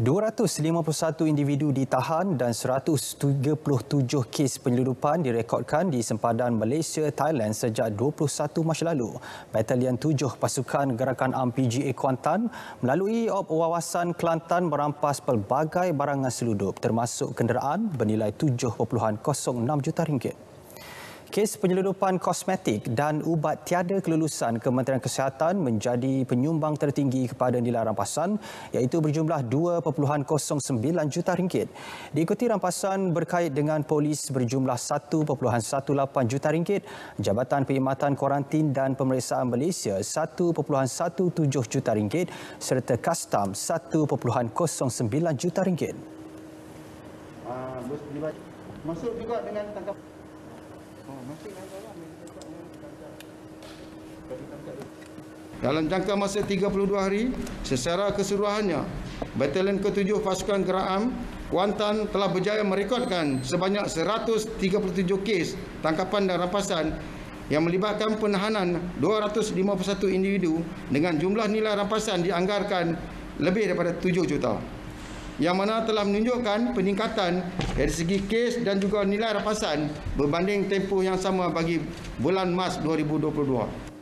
251 individu ditahan dan 137 kes penyeludupan direkodkan di sempadan Malaysia Thailand sejak 21 Mac lalu. Batalion 7 pasukan Gerakan AMPGA Kuantan melalui op wawasan Kelantan merampas pelbagai barangan seludup termasuk kenderaan bernilai 7.06 juta ringgit. Kes penyeludupan kosmetik dan ubat tiada kelulusan Kementerian Kesihatan menjadi penyumbang tertinggi kepada nilai rampasan iaitu berjumlah 2.09 juta ringgit. Diikuti rampasan berkait dengan polis berjumlah 1.18 juta ringgit, Jabatan Perkhidmatan Kuarantin dan Pemeriksaan Malaysia 1.17 juta ringgit serta kastam 1.09 juta ringgit. Ah, masuk juga dengan tangkap dalam jangka masa 32 hari, secara keseluruhannya, Batalion ke-7 Pasukan Geraham Kuantan telah berjaya merekodkan sebanyak 137 kes tangkapan dan rampasan yang melibatkan penahanan 251 individu dengan jumlah nilai rampasan dianggarkan lebih daripada 7 juta yang mana telah menunjukkan peningkatan dari segi kes dan juga nilai rapasan berbanding tempoh yang sama bagi bulan Mas 2022.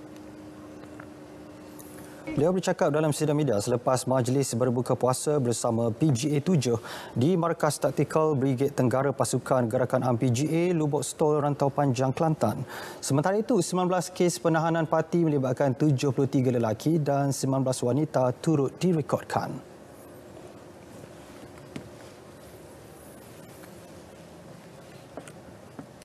Beliau bercakap dalam sidang media selepas majlis berbuka puasa bersama PGA 7 di Markas Taktikal Brigade Tenggara Pasukan Gerakan Am PGA Lubuk Stol Rantau Panjang Kelantan. Sementara itu, 19 kes penahanan parti melibatkan 73 lelaki dan 19 wanita turut direkodkan.